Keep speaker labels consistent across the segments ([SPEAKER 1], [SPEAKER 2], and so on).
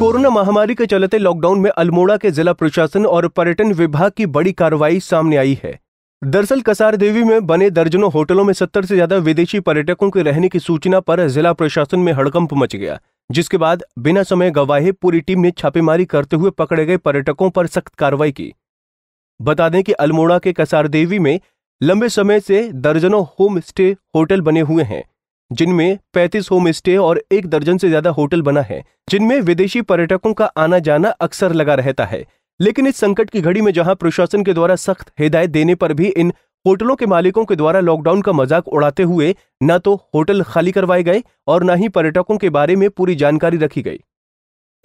[SPEAKER 1] corona महामारी के चलते लॉकडाउन में अल्मोड़ा के जिला प्रशासन और पर्यटन विभाग की बड़ी कार्रवाई सामने आई है दरअसल कसार देवी में बने दर्जनों होटलों में सत्तर से ज्यादा विदेशी पर्यटकों के रहने की सूचना पर जिला प्रशासन में हड़कंप मच गया जिसके बाद बिना समय गवाहे पूरी टीम ने छापेमारी करते हुए पकड़े गए पर्यटकों पर सख्त कार्रवाई की बता दें कि अल्मोड़ा के कसार देवी में लंबे समय से दर्जनों होम स्टे होटल बने हुए हैं जिनमें 35 होम स्टे और एक दर्जन से ज्यादा होटल बना है जिनमें विदेशी पर्यटकों का आना जाना अक्सर लगा रहता है लेकिन इस संकट की घड़ी में जहां प्रशासन के द्वारा सख्त हिदायत देने पर भी इन होटलों के मालिकों के द्वारा लॉकडाउन का मजाक उड़ाते हुए न तो होटल खाली करवाए गए और न ही पर्यटकों के बारे में पूरी जानकारी रखी गई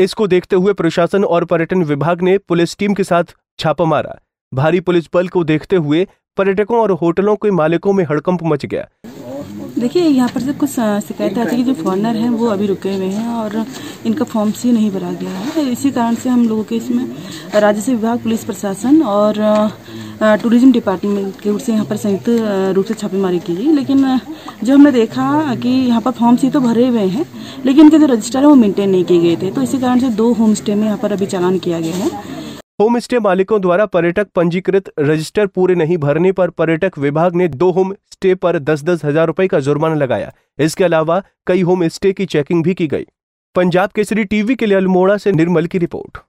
[SPEAKER 1] इसको देखते हुए प्रशासन और पर्यटन विभाग ने पुलिस टीम के साथ छापा मारा भारी पुलिस बल को देखते हुए पर्यटकों और होटलों के मालिकों में हड़कंप मच गया
[SPEAKER 2] देखिए यहाँ पर से तो कुछ शिकायत आती है कि जो फॉरनर हैं वो अभी रुके हुए हैं और इनका फॉर्म सी नहीं भरा गया है इसी कारण से हम लोगों के इसमें राजस्व विभाग पुलिस प्रशासन और टूरिज्म डिपार्टमेंट की ओर से यहाँ पर संयुक्त रूप से छापेमारी की गई लेकिन जो हमने देखा कि यहाँ पर फॉर्म सी तो भरे हुए हैं लेकिन इनके जो रजिस्टर हैं वो मेनटेन नहीं किए गए थे तो इसी कारण से दो होम स्टे में यहाँ पर अभी चालान किया गया है
[SPEAKER 1] होम स्टे मालिकों द्वारा पर्यटक पंजीकृत रजिस्टर पूरे नहीं भरने पर पर्यटक विभाग ने दो होम स्टे पर दस दस हजार रुपए का जुर्माना लगाया इसके अलावा कई होम स्टे की चेकिंग भी की गई पंजाब केसरी टीवी के लिए अल्मोड़ा से निर्मल की रिपोर्ट